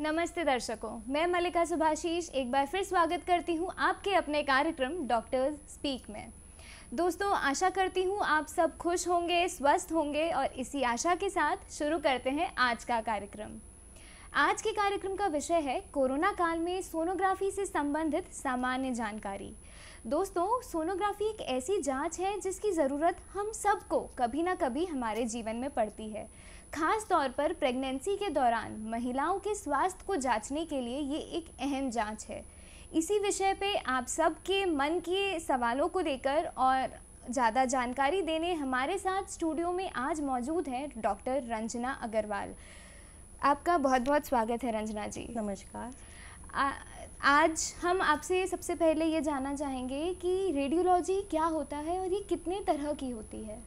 नमस्ते दर्शकों मैं मलिका सुभाषीष एक बार फिर स्वागत करती हूँ आपके अपने कार्यक्रम डॉक्टर्स स्पीक में दोस्तों आशा करती हूँ आप सब खुश होंगे स्वस्थ होंगे और इसी आशा के साथ शुरू करते हैं आज का कार्यक्रम आज के कार्यक्रम का विषय है कोरोना काल में सोनोग्राफी से संबंधित सामान्य जानकारी दोस्तों सोनोग्राफी एक ऐसी जांच है जिसकी ज़रूरत हम सबको कभी ना कभी हमारे जीवन में पड़ती है खास तौर पर प्रेगनेंसी के दौरान महिलाओं के स्वास्थ्य को जांचने के लिए ये एक अहम जांच है इसी विषय पे आप सब के मन के सवालों को लेकर और ज़्यादा जानकारी देने हमारे साथ स्टूडियो में आज मौजूद हैं डॉक्टर रंजना अग्रवाल आपका बहुत बहुत स्वागत है रंजना जी नमस्कार आज हम आपसे सबसे पहले ये जानना चाहेंगे कि रेडियोलॉजी क्या होता है और ये कितने तरह की होती है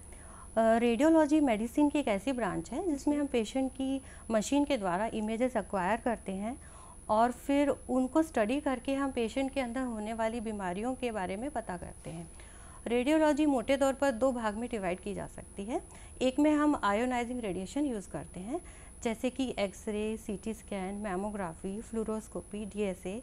रेडियोलॉजी मेडिसिन की एक ऐसी ब्रांच है जिसमें हम पेशेंट की मशीन के द्वारा इमेजेस अक्वायर करते हैं और फिर उनको स्टडी करके हम पेशेंट के अंदर होने वाली बीमारियों के बारे में पता करते हैं रेडियोलॉजी मोटे तौर पर दो भाग में डिवाइड की जा सकती है एक में हम आयोनाइजिंग रेडिएशन यूज़ करते हैं जैसे कि x-ray C scan mammography fluoroscopy DSA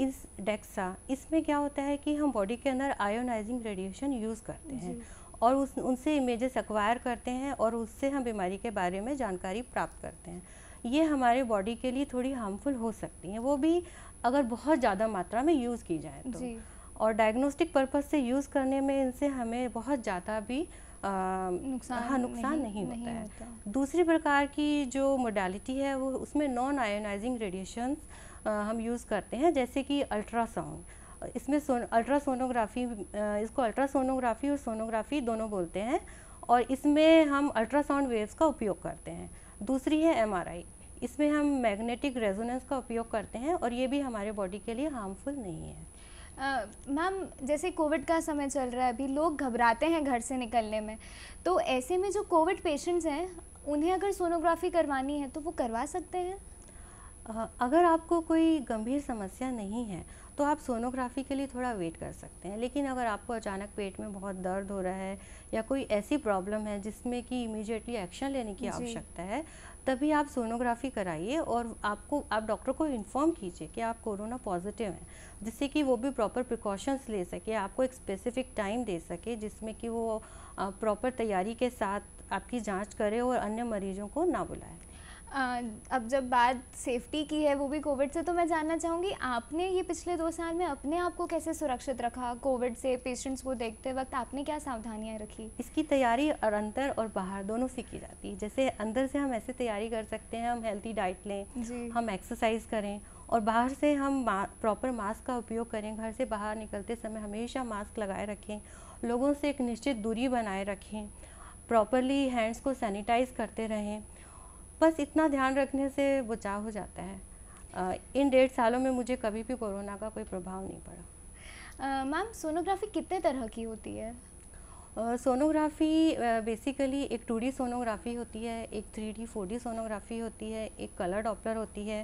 इस डेक्सा इसमें क्या होता है कि हम बॉडी के अंदर आयोनाइजिंग रेडिएशन यूज़ करते हैं और उस उनसे इमेजेस एक्वायर करते हैं और उससे हम बीमारी के बारे में जानकारी प्राप्त करते हैं ये हमारे बॉडी के लिए थोड़ी हार्मफुल हो सकती हैं वो भी अगर बहुत ज़्यादा मात्रा में यूज़ की जाए तो और डायग्नोस्टिक पर्पज़ से यूज़ करने में इनसे हमें बहुत ज़्यादा भी नुकसान हाँ नुकसान नहीं, नहीं होता नहीं है दूसरी प्रकार की जो मोडालिटी है वो उसमें नॉन आयोनाइजिंग रेडिएशन हम यूज़ करते हैं जैसे कि अल्ट्रासाउंड इसमें सोन अल्ट्रासोनोग्राफी इसको अल्ट्रासोनोग्राफी और सोनोग्राफी दोनों बोलते हैं और इसमें हम अल्ट्रासाउंड वेव्स का उपयोग करते हैं दूसरी है एमआरआई इसमें हम मैग्नेटिक रेजोनेंस का उपयोग करते हैं और ये भी हमारे बॉडी के लिए हार्मफुल नहीं है मैम जैसे कोविड का समय चल रहा है अभी लोग घबराते हैं घर से निकलने में तो ऐसे में जो कोविड पेशेंट्स हैं उन्हें अगर सोनोग्राफी करवानी है तो वो करवा सकते हैं अगर आपको कोई गंभीर समस्या नहीं है तो आप सोनोग्राफी के लिए थोड़ा वेट कर सकते हैं लेकिन अगर आपको अचानक पेट में बहुत दर्द हो रहा है या कोई ऐसी प्रॉब्लम है जिसमें कि इमीडिएटली एक्शन लेने की आवश्यकता है तभी आप सोनोग्राफी कराइए और आपको आप डॉक्टर को इन्फॉर्म कीजिए कि आप कोरोना पॉजिटिव हैं जिससे कि वो भी प्रॉपर प्रिकॉशंस ले सके आपको एक स्पेसिफिक टाइम दे सके जिसमें कि वो प्रॉपर तैयारी के साथ आपकी जांच करे और अन्य मरीजों को ना बुलाए अब जब बात सेफ्टी की है वो भी कोविड से तो मैं जानना चाहूँगी आपने ये पिछले दो साल में अपने आप को कैसे सुरक्षित रखा कोविड से पेशेंट्स को देखते वक्त आपने क्या सावधानियाँ रखी इसकी तैयारी और अंदर और बाहर दोनों से की जाती है जैसे अंदर से हम ऐसे तैयारी कर सकते हैं हम हेल्थी डाइट लें हम एक्सरसाइज करें और बाहर से हम प्रॉपर मास्क का उपयोग करें घर से बाहर निकलते समय हमेशा मास्क लगाए रखें लोगों से एक निश्चित दूरी बनाए रखें प्रॉपरली हैंड्स को सैनिटाइज करते रहें बस इतना ध्यान रखने से बचाव हो जाता है इन डेढ़ सालों में मुझे कभी भी कोरोना का कोई प्रभाव नहीं पड़ा मैम सोनोग्राफी कितने तरह की होती है सोनोग्राफी बेसिकली एक टू डी सोनोग्राफी होती है एक three D four D sonography होती है एक कलर डॉपलर होती है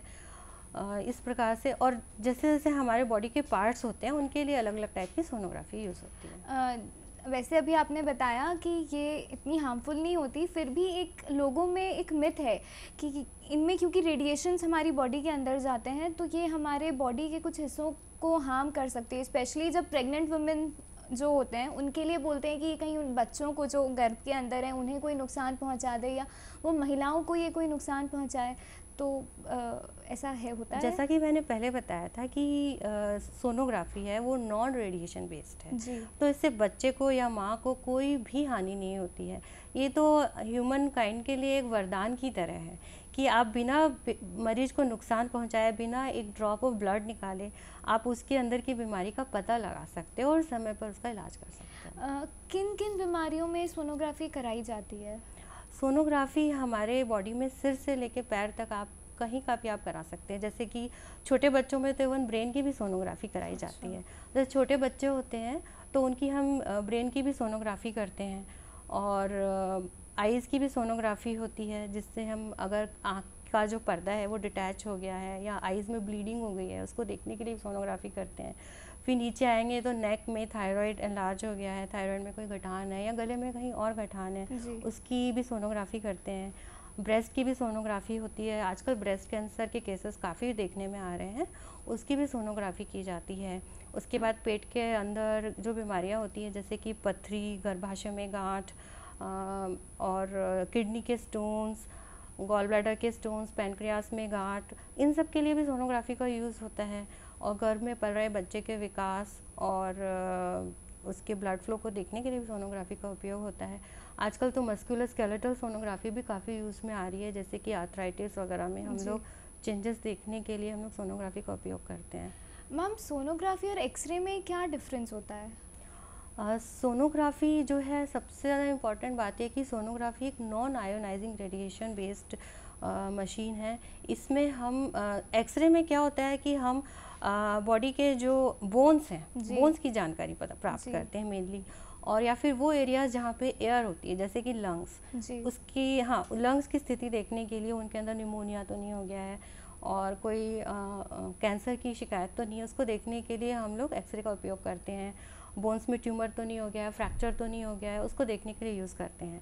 इस प्रकार से और जैसे जैसे हमारे बॉडी के पार्ट्स होते हैं उनके लिए अलग अलग टाइप की सोनोग्राफी यूज़ होती है वैसे अभी आपने बताया कि ये इतनी हार्मफुल नहीं होती फिर भी एक लोगों में एक मिथ है कि इनमें क्योंकि रेडिएशंस हमारी बॉडी के अंदर जाते हैं तो ये हमारे बॉडी के कुछ हिस्सों को हार्म कर सकती है स्पेशली जब प्रेग्नेंट वुमेन जो होते हैं उनके लिए बोलते हैं कि कहीं उन बच्चों को जो गर्भ के अंदर हैं उन्हें कोई नुकसान पहुंचा दे या वो महिलाओं को ये कोई नुकसान पहुंचाए तो आ, ऐसा है होता जैसा है जैसा कि मैंने पहले बताया था कि सोनोग्राफी है वो नॉन रेडिएशन बेस्ड है तो इससे बच्चे को या माँ को कोई भी हानि नहीं होती है ये तो ह्यूमन काइंड के लिए एक वरदान की तरह है कि आप बिना मरीज को नुकसान पहुंचाए बिना एक ड्रॉप ऑफ ब्लड निकाले आप उसके अंदर की बीमारी का पता लगा सकते हो और समय पर उसका इलाज कर सकते हैं किन किन बीमारियों में सोनोग्राफी कराई जाती है सोनोग्राफी हमारे बॉडी में सिर से लेके पैर तक आप कहीं का भी आप करा सकते हैं जैसे कि छोटे बच्चों में तो इवन ब्रेन की भी सोनोग्राफी कराई अच्छा। जाती है जैसे छोटे बच्चे होते हैं तो उनकी हम ब्रेन की भी सोनोग्राफी करते हैं और आइज़ की भी सोनोग्राफी होती है जिससे हम अगर आँख का जो पर्दा है वो डिटैच हो गया है या आइज़ में ब्लीडिंग हो गई है उसको देखने के लिए सोनोग्राफी करते हैं फिर नीचे आएंगे तो नेक में थायराइड एनलार्ज हो गया है थायराइड में कोई गठान है या गले में कहीं और गठान है उसकी भी सोनोग्राफी करते हैं ब्रेस्ट की भी सोनोग्राफ़ी होती है आजकल ब्रेस्ट कैंसर के केसेस काफ़ी देखने में आ रहे हैं उसकी भी सोनोग्राफ़ी की जाती है उसके बाद पेट के अंदर जो बीमारियां होती हैं जैसे कि पथरी गर्भाशय में गांठ और किडनी के स्टोन्स गॉल ब्लैडर के स्टोन्स पैनक्रियास में गांठ इन सब के लिए भी सोनोग्राफ़ी का यूज़ होता है और गर्भ में पल रहे बच्चे के विकास और उसके ब्लड फ्लो को देखने के लिए भी सोनोग्राफ़ी का उपयोग होता है आजकल तो मस्कुलर स्केलेटल सोनोग्राफी भी काफ़ी यूज़ में आ रही है जैसे कि आर्थराइटिस वगैरह में हम लोग चेंजेस देखने के लिए हम लोग सोनोग्राफी का उपयोग करते हैं मैम सोनोग्राफी और एक्सरे में क्या डिफरेंस होता है सोनोग्राफी uh, जो है सबसे ज़्यादा इम्पॉर्टेंट बात यह कि सोनोग्राफी एक non ionizing radiation based machine है इसमें हम एक्सरे uh, में क्या होता है कि हम बॉडी uh, के जो बोन्स हैं बोन्स की जानकारी प्राप्त करते हैं मेनली और या फिर वो एरियाज जहाँ पे एयर होती है जैसे कि लंग्स उसकी हाँ लंग्स की स्थिति देखने के लिए उनके अंदर निमोनिया तो नहीं हो गया है और कोई आ, कैंसर की शिकायत तो नहीं है उसको देखने के लिए हम लोग एक्सरे का उपयोग करते हैं बोन्स में ट्यूमर तो नहीं हो गया है फ्रैक्चर तो नहीं हो गया है उसको देखने के लिए यूज़ करते हैं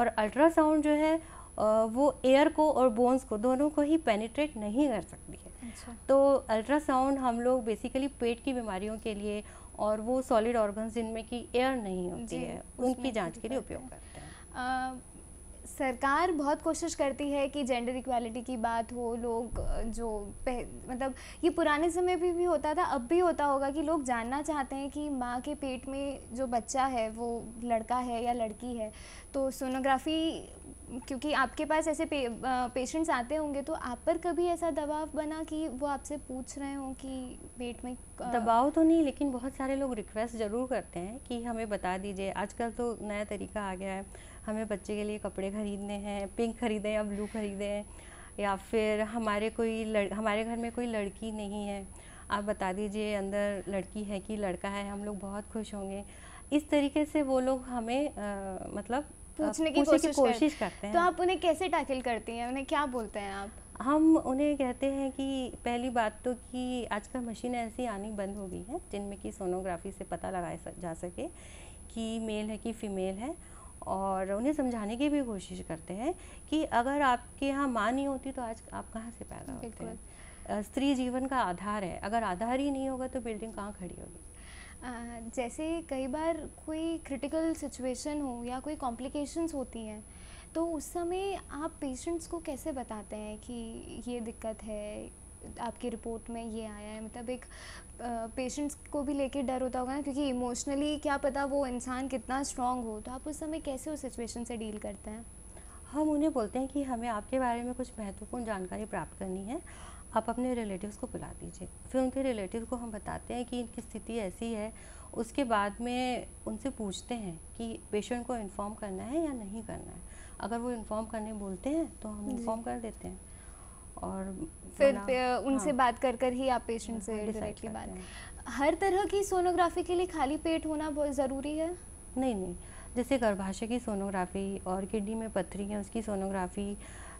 और अल्ट्रासाउंड जो है वो एयर को और बोन्स को दोनों को ही पेनिट्रेट नहीं कर सकती है अच्छा। तो अल्ट्रासाउंड हम लोग बेसिकली पेट की बीमारियों के लिए और वो सॉलिड ऑर्गन जिनमें की एयर नहीं होती है उनकी जांच के लिए उपयोग करते हैं सरकार बहुत कोशिश करती है कि जेंडर इक्वालिटी की बात हो लोग जो पह मतलब ये पुराने समय भी भी होता था अब भी होता होगा कि लोग जानना चाहते हैं कि माँ के पेट में जो बच्चा है वो लड़का है या लड़की है तो सोनोग्राफी क्योंकि आपके पास ऐसे पे, पेशेंट्स आते होंगे तो आप पर कभी ऐसा दबाव बना कि वो आपसे पूछ रहे हों कि पेट में आ... दबाव तो नहीं लेकिन बहुत सारे लोग रिक्वेस्ट ज़रूर करते हैं कि हमें बता दीजिए आजकल तो नया तरीका आ गया है हमें बच्चे के लिए कपड़े खरीदने हैं पिंक खरीदें या ब्लू खरीदें या फिर हमारे कोई लड़ हमारे घर में कोई लड़की नहीं है आप बता दीजिए अंदर लड़की है कि लड़का है हम लोग बहुत खुश होंगे इस तरीके से वो लोग हमें आ, मतलब पूछने की कोशिश, की कोशिश कर, करते हैं तो आप उन्हें कैसे टैकल करती हैं उन्हें क्या बोलते हैं आप हम उन्हें कहते हैं कि पहली बात तो कि आजकल मशीन ऐसी आनी बंद हो गई है जिनमें कि सोनोग्राफी से पता लगाया जा सके कि मेल है कि फीमेल है और उन्हें समझाने की भी कोशिश करते हैं कि अगर आपके यहाँ माँ नहीं होती तो आज आप कहाँ से पैदा होते हैं स्त्री जीवन का आधार है अगर आधार ही नहीं होगा तो बिल्डिंग कहाँ खड़ी होगी जैसे कई बार कोई क्रिटिकल सिचुएशन हो या कोई कॉम्प्लिकेशंस होती हैं तो उस समय आप पेशेंट्स को कैसे बताते हैं कि ये दिक्कत है आपकी रिपोर्ट में ये आया है मतलब एक पेशेंट्स को भी लेके डर होता होगा ना क्योंकि इमोशनली क्या पता वो इंसान कितना स्ट्रांग हो तो आप उस समय कैसे उस सिचुएशन से डील करते हैं हम उन्हें बोलते हैं कि हमें आपके बारे में कुछ महत्वपूर्ण जानकारी प्राप्त करनी है आप अपने रिलेटिव्स को बुला दीजिए फिर उनके रिलेटिव को हम बताते हैं कि इनकी स्थिति ऐसी है उसके बाद में उनसे पूछते हैं कि पेशेंट को इन्फॉर्म करना है या नहीं करना है अगर वो इन्फॉर्म करने बोलते हैं तो हम इन्फॉर्म कर देते हैं और फिर उनसे हाँ, बात कर कर ही आप पेशेंट हाँ, से डायरेक्टली बात हर तरह की सोनोग्राफी के लिए खाली पेट होना बहुत ज़रूरी है नहीं नहीं जैसे गर्भाशय की सोनोग्राफी और किडनी में पथरी है उसकी सोनोग्राफी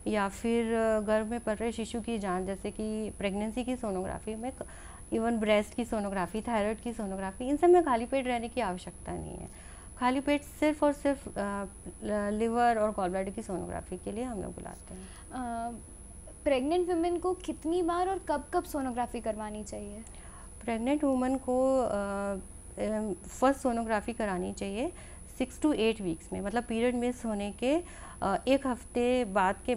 या फिर गर्भ में पड़ रहे शिशु की जांच जैसे कि प्रेगनेंसी की सोनोग्राफी में इवन तो ब्रेस्ट की सोनोग्राफी थायराइड की सोनोग्राफी इन सब में खाली पेट रहने की आवश्यकता नहीं है खाली पेट सिर्फ और सिर्फ आ, लिवर और गॉलब्लैडर की सोनोग्राफी के लिए हम लोग बुलाते हैं प्रेग्नेंट वुमेन को कितनी बार और कब कब सोनोग्राफी करवानी चाहिए प्रेग्नेंट वुमेन को फर्स्ट सोनोग्राफी करानी चाहिए सिक्स टू एट वीक्स में मतलब पीरियड मिस होने के एक हफ्ते बाद के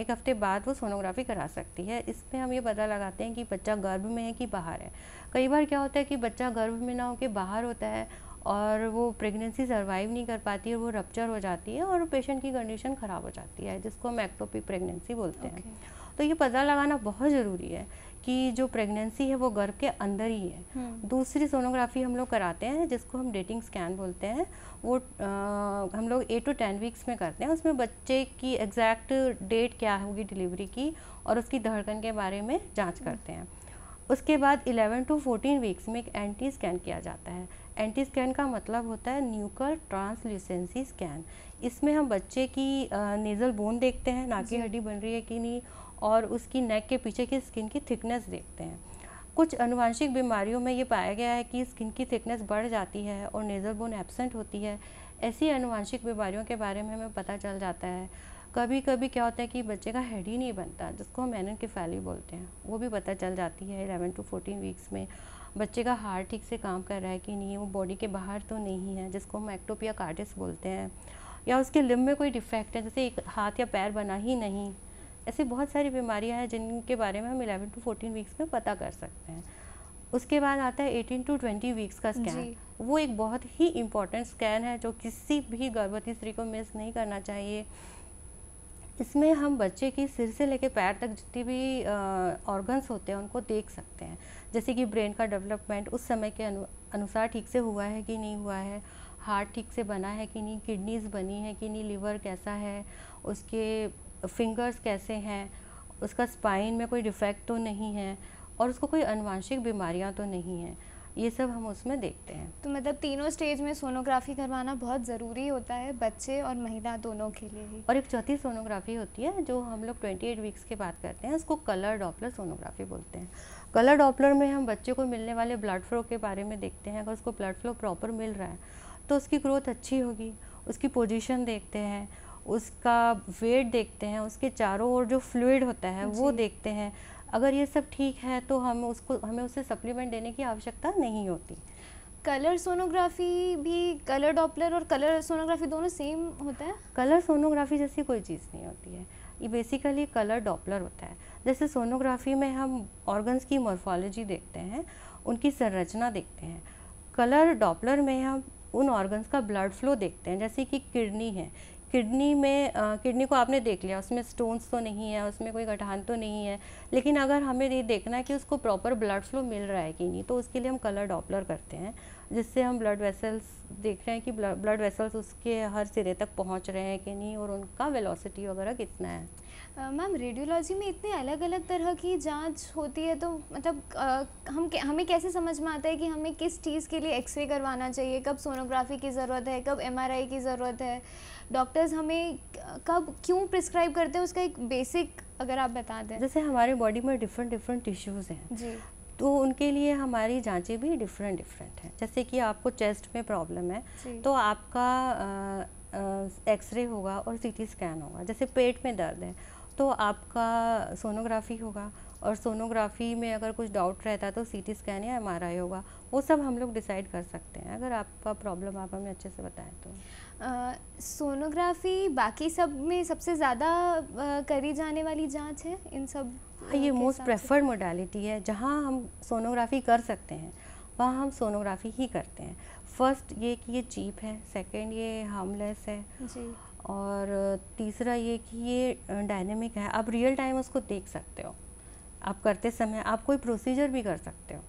एक हफ्ते बाद वो सोनोग्राफी करा सकती है इस पर हम ये पता लगाते हैं कि बच्चा गर्भ में है कि बाहर है कई बार क्या होता है कि बच्चा गर्भ में ना होकर बाहर होता है और वो प्रेगनेंसी सर्वाइव नहीं कर पाती है वो रप्चर हो जाती है और पेशेंट की कंडीशन ख़राब हो जाती है जिसको हम एक्टोपिक प्रेगनेंसी बोलते okay. हैं तो ये पता लगाना बहुत ज़रूरी है कि जो प्रेगनेंसी है वो गर्भ के अंदर ही है हम्म। दूसरी सोनोग्राफी हम लोग कराते हैं जिसको हम डेटिंग स्कैन बोलते हैं वो आ, हम लोग एट टू टेन वीक्स में करते हैं उसमें बच्चे की एग्जैक्ट डेट क्या होगी डिलीवरी की और उसकी धड़कन के बारे में जाँच करते हैं उसके बाद इलेवन टू फोर्टीन वीक्स में एक एंटी स्कैन किया जाता है एंटी स्कैन का मतलब होता है न्यूकर ट्रांसल्यूसेंसी स्कैन इसमें हम बच्चे की नेज़ल बोन देखते हैं नाक की हड्डी बन रही है कि नहीं और उसकी नेक के पीछे की स्किन की थिकनेस देखते हैं कुछ अनुवांशिक बीमारियों में ये पाया गया है कि स्किन की थिकनेस बढ़ जाती है और नेज़ल बोन एबसेंट होती है ऐसी अनुवांशिक बीमारियों के बारे में हमें पता चल जाता है कभी कभी क्या होता है कि बच्चे का हेड ही नहीं बनता जिसको हम एनन फैली बोलते हैं वो भी पता चल जाती है एलेवन टू फोर्टीन वीक्स में बच्चे का हार्ट ठीक से काम कर रहा है कि नहीं वो बॉडी के बाहर तो नहीं है जिसको हम एक्टोपिया कार्डिस बोलते हैं या उसके लिम में कोई डिफेक्ट है जैसे एक हाथ या पैर बना ही नहीं ऐसी बहुत सारी बीमारियां हैं जिनके बारे में हम 11 टू 14 वीक्स में पता कर सकते हैं उसके बाद आता है 18 टू 20 वीक्स का स्कैन वो एक बहुत ही इम्पॉर्टेंट स्कैन है जो किसी भी गर्भवती स्त्री को मिस नहीं करना चाहिए इसमें हम बच्चे की सिर से लेकर पैर तक जितनी भी ऑर्गन्स होते हैं उनको देख सकते हैं जैसे कि ब्रेन का डेवलपमेंट उस समय के अनु, अनुसार ठीक से हुआ है कि नहीं हुआ है हार्ट ठीक से बना है कि नहीं किडनीज़ बनी है कि नहीं लीवर कैसा है उसके फिंगर्स कैसे हैं उसका स्पाइन में कोई डिफेक्ट तो नहीं है और उसको कोई अनुवांशिक बीमारियां तो नहीं हैं ये सब हम उसमें देखते हैं तो मतलब तीनों स्टेज में सोनोग्राफी करवाना बहुत ज़रूरी होता है बच्चे और महिला दोनों के लिए ही और एक चौथी सोनोग्राफी होती है जो हम लोग एट वीक्स के बात करते हैं उसको कलर डॉपलर सोनोग्राफी बोलते हैं कलर डॉपलर में हम बच्चे को मिलने वाले ब्लड फ्लो के बारे में देखते हैं अगर उसको ब्लड फ्लो प्रॉपर मिल रहा है तो उसकी ग्रोथ अच्छी होगी उसकी पोजिशन देखते हैं उसका वेट देखते हैं उसके चारों ओर जो फ्लूड होता है वो देखते हैं अगर ये सब ठीक है तो हम उसको हमें उसे सप्लीमेंट देने की आवश्यकता नहीं होती कलर सोनोग्राफी भी कलर डॉपलर और कलर सोनोग्राफी दोनों सेम होता है कलर सोनोग्राफी जैसी कोई चीज़ नहीं होती है ये बेसिकली कलर डॉपलर होता है जैसे सोनोग्राफी में हम ऑर्गन्स की मॉर्फोलॉजी देखते हैं उनकी संरचना देखते हैं कलर डॉपलर में हम उन ऑर्गन्स का ब्लड फ्लो देखते हैं जैसे कि किडनी है किडनी में किडनी को आपने देख लिया उसमें स्टोन्स तो नहीं है उसमें कोई गठान तो नहीं है लेकिन अगर हमें ये देखना है कि उसको प्रॉपर ब्लड फ्लो मिल रहा है कि नहीं तो उसके लिए हम कलर डॉपलर करते हैं जिससे हम ब्लड वेसल्स देख रहे हैं कि ब्लड वेसल्स उसके हर सिरे तक पहुंच रहे हैं कि नहीं और उनका वेलोसिटी वगैरह कितना है मैम रेडियोलॉजी में इतने अलग अलग तरह की जांच होती है तो मतलब आ, हम हमें कैसे समझ में आता है कि हमें किस चीज़ के लिए एक्सरे करवाना चाहिए कब सोनोग्राफी की ज़रूरत है कब एमआरआई की ज़रूरत है डॉक्टर्स हमें कब क्यों प्रिस्क्राइब करते हैं उसका एक बेसिक अगर आप बता दें जैसे हमारे बॉडी में डिफरेंट डिफरेंट टिश्यूज़ हैं जी तो उनके लिए हमारी जांचें भी डिफरेंट डिफरेंट हैं जैसे कि आपको चेस्ट में प्रॉब्लम है तो आपका एक्सरे होगा और सी स्कैन होगा जैसे पेट में दर्द है तो आपका सोनोग्राफी होगा और सोनोग्राफी में अगर कुछ डाउट रहता है तो सी स्कैन या एम होगा वो सब हम लोग डिसाइड कर सकते हैं अगर आपका प्रॉब्लम आप हमें अच्छे से बताएं तो सोनोग्राफी बाकी सब में सबसे ज़्यादा करी जाने वाली जांच है इन सब हाँ, ये मोस्ट प्रेफर्ड मोडालिटी है जहाँ हम सोनोग्राफी कर सकते हैं वहाँ हम सोनोग्राफी ही करते हैं फर्स्ट ये कि ये चीप है सेकंड ये हार्मलेस है जी और तीसरा ये कि ये डायनेमिक है आप रियल टाइम उसको देख सकते हो आप करते समय आप कोई प्रोसीजर भी कर सकते हो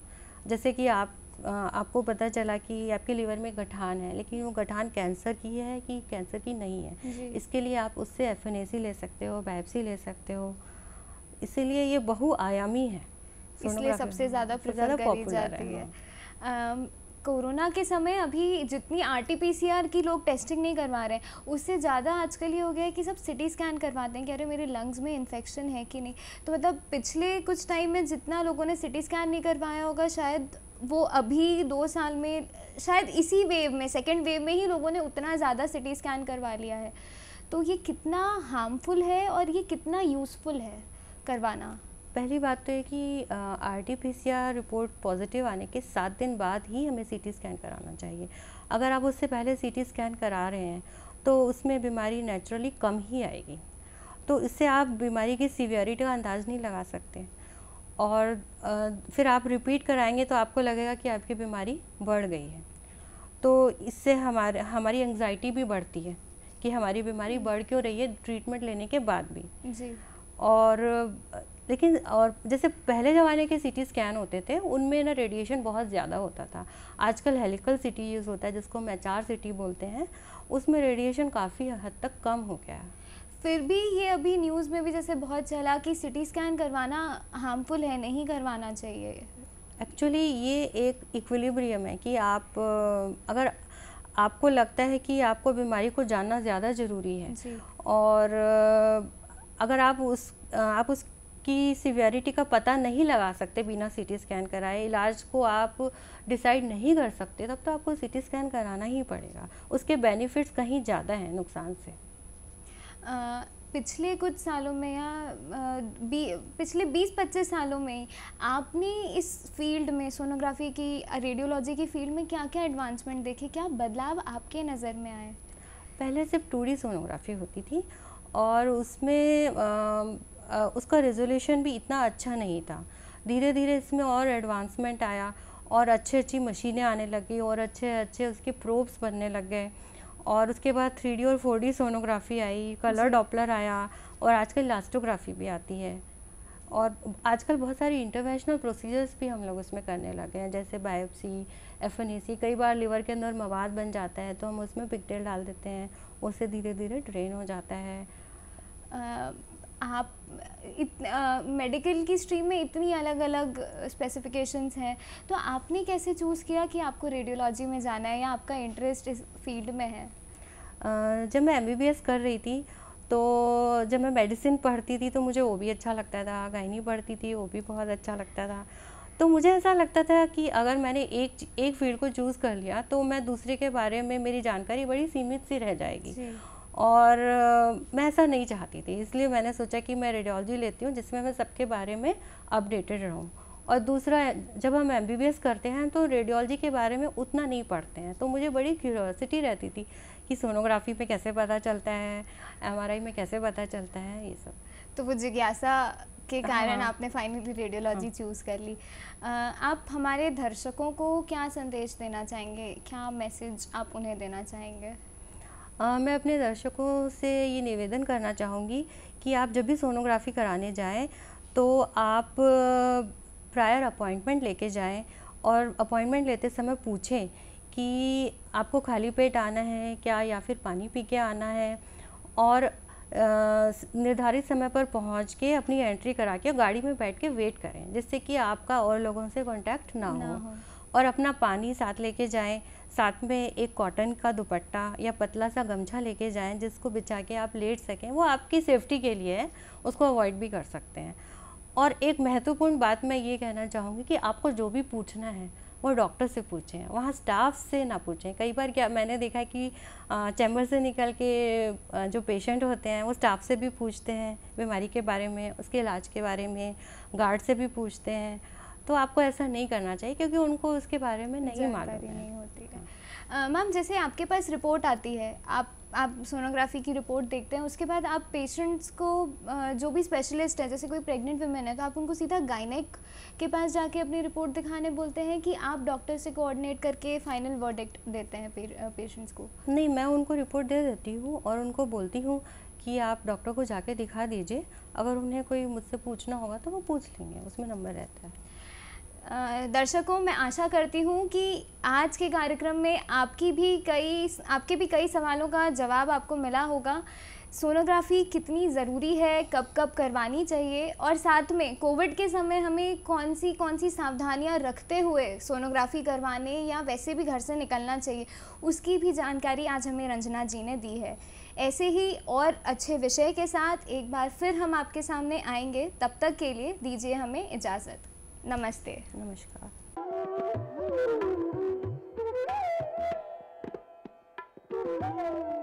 जैसे कि आप आपको पता चला कि आपके लीवर में गठान है लेकिन वो गठान कैंसर की है कि कैंसर की नहीं है इसके लिए आप उससे एफ ले सकते हो बायोप्सी ले सकते हो इसीलिए ये बहुआयामी है इसलिए सबसे ज़्यादा ज़्यादा पॉपुलर है हाँ। कोरोना के समय अभी जितनी आर की लोग टेस्टिंग नहीं करवा रहे हैं उससे ज़्यादा आजकल ये हो गया है कि सब सिटी स्कैन करवाते हैं कि अरे मेरे लंग्स में इन्फेक्शन है कि नहीं तो मतलब पिछले कुछ टाइम में जितना लोगों ने सिटी स्कैन नहीं करवाया होगा शायद वो अभी दो साल में शायद इसी वेव में सेकेंड वेव में ही लोगों ने उतना ज़्यादा सिटी स्कैन करवा लिया है तो ये कितना हार्मफुल है और ये कितना यूज़फुल है करवाना पहली बात तो है कि R T P C R report positive आने के सात दिन बाद ही हमें सी टी स्कैन कराना चाहिए अगर आप उससे पहले सी टी स्कैन करा रहे हैं तो उसमें बीमारी नेचुरली कम ही आएगी तो इससे आप बीमारी की सीवियरिटी का अंदाज़ नहीं लगा सकते और फिर आप रिपीट कराएंगे तो आपको लगेगा कि आपकी बीमारी बढ़ गई है तो इससे हमारे हमारी एंगजाइटी भी बढ़ती है कि हमारी बीमारी हम्म। बढ़ क्यों रही है ट्रीटमेंट लेने के बाद भी जी और लेकिन और जैसे पहले ज़माने के सिटी स्कैन होते थे उनमें ना रेडिएशन बहुत ज़्यादा होता था आजकल हेलिकल सिटी यूज़ होता है जिसको मैचार सिटी बोलते हैं उसमें रेडिएशन काफ़ी हद तक कम हो गया है फिर भी ये अभी न्यूज़ में भी जैसे बहुत चला कि सिटी स्कैन करवाना हार्मफुल है नहीं करवाना चाहिए एक्चुअली ये एक इक्विलिब्रियम है कि आप अगर आपको लगता है कि आपको बीमारी को जानना ज़्यादा ज़रूरी है और अगर आप उस आप उसकी सीवियरिटी का पता नहीं लगा सकते बिना सीटी स्कैन कराए इलाज को आप डिसाइड नहीं कर सकते तब तो आपको सीटी स्कैन कराना ही पड़ेगा उसके बेनिफिट्स कहीं ज़्यादा हैं नुकसान से पिछले कुछ सालों में या बी पिछले बीस पच्चीस सालों में आपने इस फील्ड में सोनोग्राफी की रेडियोलॉजी की फील्ड में क्या क्या एडवांसमेंट देखे क्या बदलाव आपके नज़र में आए पहले सिर्फ टू सोनोग्राफी होती थी और उसमें आ, आ, उसका रेजोल्यूशन भी इतना अच्छा नहीं था धीरे धीरे इसमें और एडवांसमेंट आया और अच्छी अच्छी मशीनें आने लगी और अच्छे अच्छे उसके प्रोब्स बनने लग गए और उसके बाद थ्री और फोर सोनोग्राफी आई कलर डॉपलर आया और आजकल लास्टोग्राफी भी आती है और आजकल बहुत सारी इंटरनेशनल प्रोसीजर्स भी हम लोग उसमें करने लगे हैं जैसे बायोप्सी एफ कई बार लीवर के अंदर मवाद बन जाता है तो हम उसमें पिकटेल डाल देते हैं उससे धीरे धीरे ड्रेन हो जाता है आप इत, मेडिकल की स्ट्रीम में इतनी अलग अलग स्पेसिफिकेशंस हैं तो आपने कैसे चूज़ किया कि आपको रेडियोलॉजी में जाना है या आपका इंटरेस्ट इस फील्ड में है जब मैं एम कर रही थी तो जब मैं मेडिसिन पढ़ती थी तो मुझे वो भी अच्छा लगता था गायनी पढ़ती थी वो भी बहुत अच्छा लगता था तो मुझे ऐसा लगता था कि अगर मैंने एक एक फील्ड को चूज़ कर लिया तो मैं दूसरे के बारे में मेरी जानकारी बड़ी सीमित सी रह जाएगी और मैं ऐसा नहीं चाहती थी इसलिए मैंने सोचा कि मैं रेडियोलॉजी लेती हूँ जिसमें मैं सबके बारे में अपडेटेड रहूँ और दूसरा जब हम एम करते हैं तो रेडियोलॉजी के बारे में उतना नहीं पढ़ते हैं तो मुझे बड़ी क्यूरोसिटी रहती थी कि सोनोग्राफी में कैसे पता चलता है एम में कैसे पता चलता है ये सब तो वो जिज्ञासा के हाँ। कारण हाँ। आपने फाइनली रेडियोलॉजी हाँ। चूज़ कर ली आप हमारे दर्शकों को क्या संदेश देना चाहेंगे क्या मैसेज आप उन्हें देना चाहेंगे आ, मैं अपने दर्शकों से ये निवेदन करना चाहूँगी कि आप जब भी सोनोग्राफ़ी कराने जाएँ तो आप प्रायर अपॉइंटमेंट लेके जाएं और अपॉइंटमेंट लेते समय पूछें कि आपको खाली पेट आना है क्या या फिर पानी पी के आना है और निर्धारित समय पर पहुंच के अपनी एंट्री करा के गाड़ी में बैठ के वेट करें जिससे कि आपका और लोगों से कांटेक्ट ना, ना हो, हो। और अपना पानी साथ लेके जाएं साथ में एक कॉटन का दुपट्टा या पतला सा गमछा लेके जाएं जिसको बिछा के आप लेट सकें वो आपकी सेफ्टी के लिए है उसको अवॉइड भी कर सकते हैं और एक महत्वपूर्ण बात मैं ये कहना चाहूँगी कि आपको जो भी पूछना है वो डॉक्टर से पूछें वहाँ स्टाफ से ना पूछें कई बार क्या मैंने देखा है कि चैम्बर से निकल के जो पेशेंट होते हैं वो स्टाफ से भी पूछते हैं बीमारी के बारे में उसके इलाज के बारे में गार्ड से भी पूछते हैं तो आपको ऐसा नहीं करना चाहिए क्योंकि उनको उसके बारे में नहीं मालूम नहीं होती है हाँ। मैम जैसे आपके पास रिपोर्ट आती है आप आप सोनोग्राफी की रिपोर्ट देखते हैं उसके बाद आप पेशेंट्स को जो भी स्पेशलिस्ट है जैसे कोई प्रेग्नेंट वुमेन है तो आप उनको सीधा गाइनेक के पास जाके अपनी रिपोर्ट दिखाने बोलते हैं कि आप डॉक्टर से कोऑर्डिनेट करके फाइनल वर्डिक्ट देते हैं पेशेंट्स को नहीं मैं उनको रिपोर्ट दे देती हूँ और उनको बोलती हूँ कि आप डॉक्टर को जाके दिखा दीजिए अगर उन्हें कोई मुझसे पूछना होगा तो वो पूछ लेंगे उसमें नंबर रहता है दर्शकों मैं आशा करती हूँ कि आज के कार्यक्रम में आपकी भी कई आपके भी कई सवालों का जवाब आपको मिला होगा सोनोग्राफ़ी कितनी ज़रूरी है कब कब करवानी चाहिए और साथ में कोविड के समय हमें कौन सी कौन सी सावधानियां रखते हुए सोनोग्राफ़ी करवाने या वैसे भी घर से निकलना चाहिए उसकी भी जानकारी आज हमें रंजना जी ने दी है ऐसे ही और अच्छे विषय के साथ एक बार फिर हम आपके सामने आएंगे तब तक के लिए दीजिए हमें इजाज़त नमस्ते नमस्कार Thank you.